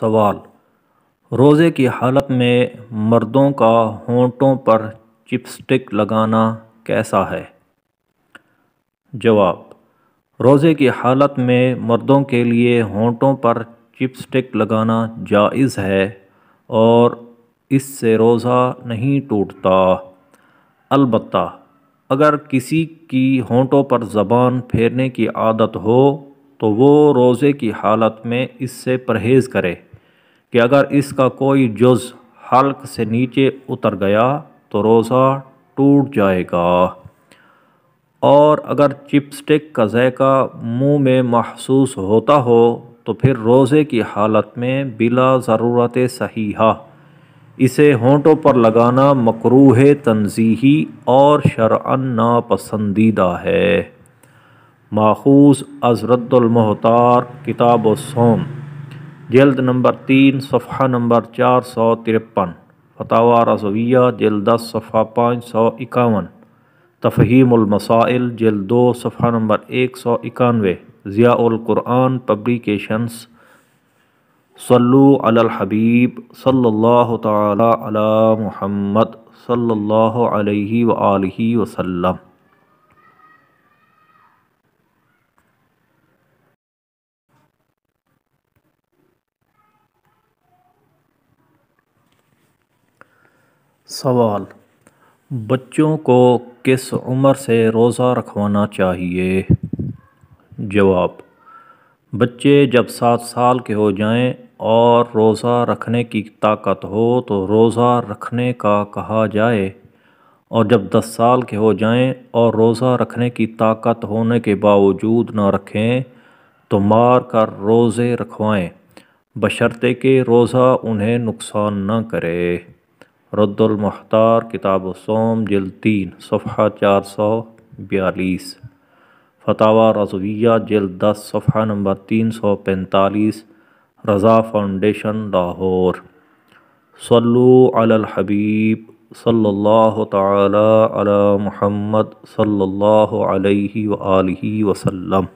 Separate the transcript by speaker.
Speaker 1: सवाल रोज़े की हालत में मर्दों का होंटों पर चिपस्टिक लगाना कैसा है जवाब रोज़े की हालत में मर्दों के लिए होंटों पर चिपस्टिक लगाना जायज़ है और इससे रोज़ा नहीं टूटता अलबत् अगर किसी की होंटों पर ज़बान फेरने की आदत हो तो वो रोज़े की हालत में इससे परहेज़ करे कि अगर इसका कोई जुज़ हल्क से नीचे उतर गया तो रोज़ा टूट जाएगा और अगर चिपस्टिक का जैका मुंह में महसूस होता हो तो फिर रोज़े की हालत में बिला ज़रूरत सही हा इसे होंठों पर लगाना मकरूह तनजीही और शरअन नापसंदीदा है माखूज अजरतमहतार किताब सोम जल्द नंबर तीन सफ़ा नंबर चार सौ तिरपन फतावा रसविया जल दस सफ़ा पाँच सौ इक्यावन तफ़हीमसाइल जल दो सफ़ा नंबर एक सौ इक्यानवे ज़ियाकुरान पब्लिकेशंस सल्लू अल हबीब सल्लल्लाहु ताला अला मुहम्मद सल्लल्लाहु अलैहि व आलिहि वसल्लम सवाल बच्चों को किस उम्र से रोज़ा रखवाना चाहिए जवाब बच्चे जब सात साल के हो जाएं और रोज़ा रखने की ताकत हो तो रोज़ा रखने का कहा जाए और जब दस साल के हो जाएं और रोज़ा रखने की ताकत होने के बावजूद ना रखें तो मार कर रोज़े रखवाएं बशर्ते के रोज़ा उन्हें नुकसान ना करे रद्दुलमख्तार किताब सोम जल तीन सफ़ा चार सौ बयालीस फतावा रजविया जल दस सफ़ा नंबर तीन सौ पैंतालीस रज़ा फाउंडेशन लाहौर सल्लुअलहबीब हबीब सल्लल्लाहु ताला अला मोहम्मद सल्लल्लाहु अलैहि वसल्लम